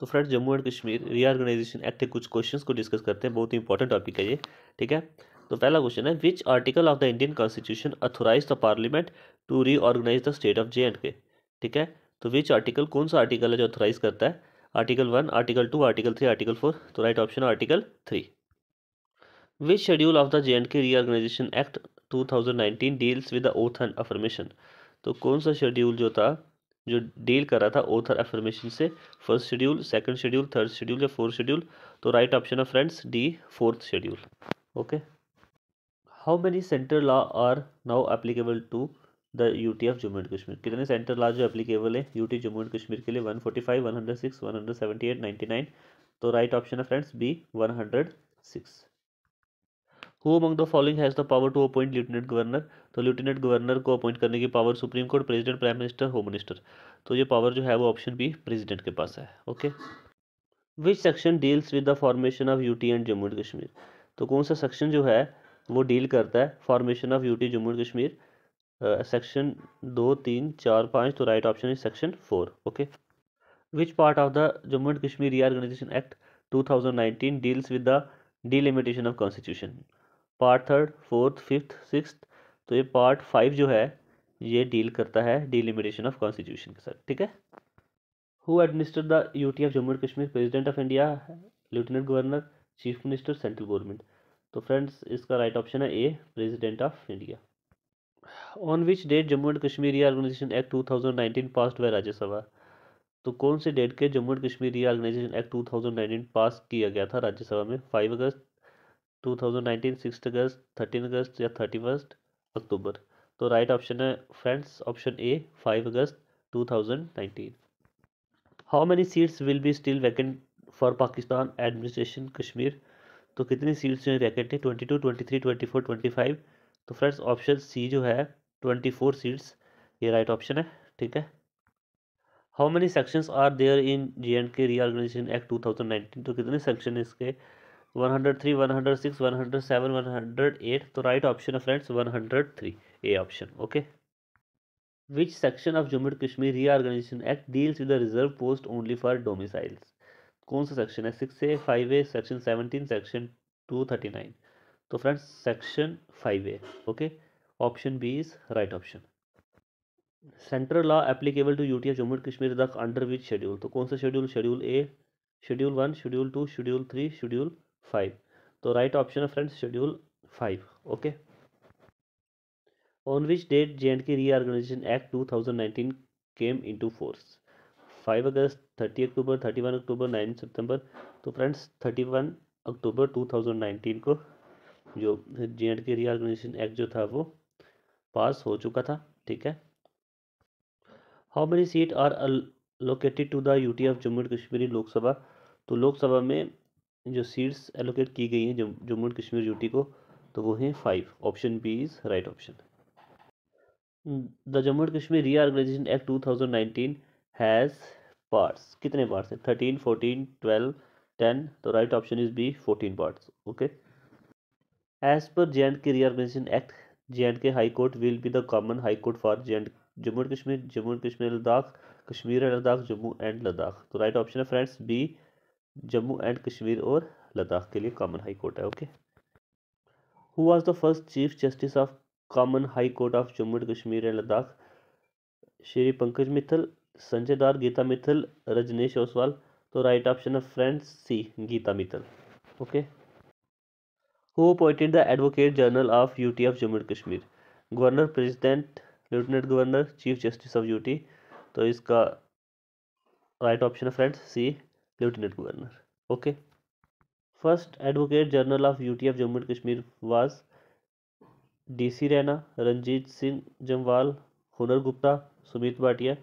तो friend Jammu and Kashmir रीआर्गनाइजेशन act के कुछ क्वेश्चन को डिस्कस करते हैं बहुत ही इंपॉर्टेंट टॉपिक है ये ठीक है तो पहला क्वेश्चन है which article of the Indian constitution authorise the parliament to reorganise the state of J and K ठीक है तो विच आर्टिकल कौन सा आर्टिकल है जो अथोराइज करता है article one article two article three article four तो right option article three which schedule of the J and K reorganisation act nineteen deals with the oath and affirmation तो कौन सा शेड्यूल जो था जो डील कर रहा था ओथर एफर्मेशन से first schedule second schedule third schedule या फोर्थ शेड्यूल तो राइट ऑप्शन है friends D fourth schedule okay how many central law are now applicable to the U T of Jammu and Kashmir कितने central law जो applicable है U T Jammu and Kashmir के लिए one forty five one hundred six one hundred seventy eight ninety nine तो right option है friends B one hundred six who among the following has the power to appoint lieutenant governor तो lieutenant governor को appoint करने की power supreme court president prime minister home minister तो ये power जो है वो ऑप्शन बी प्रेसिडेंट के पास है okay which section deals with the formation of UT and Jammu and Kashmir तो कौन सा सेक्शन जो है वो डील करता है formation of UT Jammu and Kashmir section दो तीन चार पाँच तो right option is section four okay which part of the Jammu and Kashmir reorganisation act nineteen deals with the delimitation of constitution part third fourth fifth six तो ये part five जो है ये डील करता है डिलिमिटेशन ऑफ कॉन्स्टिट्यूशन के साथ ठीक है who administer the U T of Jammu and Kashmir president of India lieutenant governor chief minister central government तो फ्रेंड्स इसका राइट ऑप्शन है A president of India on which date Jammu and Kashmir act organisation act nineteen passed by Rajya Sabha तो कौन से date के Jammu and Kashmir act organisation act nineteen pass किया गया था राज्यसभा में फाइव अगस्त टू थाउजेंड नाइनटीन सिक्स अगस्त थर्टीन अगस्त या थर्टी फर्स्ट अक्टूबर तो राइट ऑप्शन है फ्रेंड्स ऑप्शन ए फाइव अगस्त two thousand nineteen how many seats will be still vacant for Pakistan administration Kashmir तो कितनी सीट्स तो जो है वैकेंट है twenty two twenty three twenty four twenty five तो फ्रेंड्स ऑप्शन सी जो है ट्वेंटी फोर सीट्स ये राइट ऑप्शन है ठीक है how many sections are there in J and K reorganisation act two thousand nineteen तो कितने सेक्शन इसके तो राइट ऑप्शन है friends one hundred three A option okay which section of Jammu and Kashmir reorganization act deals with the reserve post only for domiciles कौन सा section है six A five A section seventeen section two thirty nine तो friends section five A okay option B is right option central law applicable to UT Jammu and Kashmir Ladakh under which schedule तो कौन सा schedule schedule A schedule one schedule two schedule three schedule five तो right option है friend schedule five okay on which date J and K organization act two thousand nineteen came into force five अगस्त thirty अक्टूबर thirty one अक्टूबर nine सितंबर तो friends thirty one अक्टूबर two thousand nineteen को जो J and K organization act जो था वो पास हो चुका था ठीक है how many seat are located to the UT of Jammu and Kashmiri Lok Sabha तो लोकसभा में जो सीट्स एलोकेट की गई हैं जम्मू एंड कश्मीर यूटी को तो वो हैं five option B is right option the Jammu and Kashmir रीआर्गनाइजेशन act two thousand nineteen has parts कितने पार्ट्स हैं थर्टीन फोर्टीन ट्वेल्व टेन तो right option is B fourteen parts okay as per J and K reorganization act J and K high court will be the common high court for J and Jammu and Kashmir Jammu and Kashmir Ladakh Kashmir and Ladakh Jammu and Ladakh तो right option है friends B Jammu and Kashmir और लद्दाख के लिए common high court है okay who was the first chief justice of common high court of Jammu and Kashmir and Ladakh Shri Pankaj Mittal Sanjay Dar Geeta Mittal Rajnish Oswal तो right option है friend C Geeta Mittal okay who appointed the advocate general of U T of Jammu and Kashmir governor president lieutenant governor chief justice of U T तो इसका right option है friends C first advocate general of U T of Jammu and Kashmir was D C Raina Ranjit Singh Jamwal Hunar Gupta Sumit Bhatia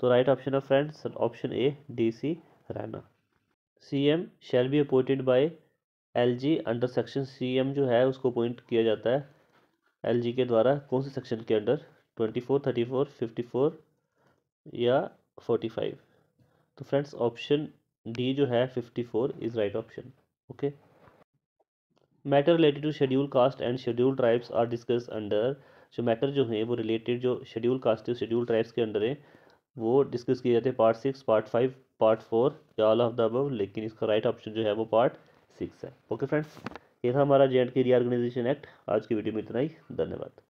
तो right option है friends option A D C Raina C M shall be appointed by L G under section C M जो है उसको appoint किया जाता है L G के द्वारा कौन से सेक्शन के under twenty four thirty four fifty four या फोर्टी फाइव तो फ्रेंड्स ऑप्शन डी जो है fifty four is right option okay matter related to schedule caste and schedule tribes are discuss under जो मैटर जो हैं वो related जो schedule caste है शेड्यूल ट्राइब्स के अंडर हैं वो डिस्कस किए जाते हैं part six part five part four या ऑल ऑफ द अबव लेकिन इसका राइट ऑप्शन जो है वो पार्ट सिक्स है ओके फ्रेंड्स ये था हमारा J and K reorganisation act आज की वीडियो में इतना ही धन्यवाद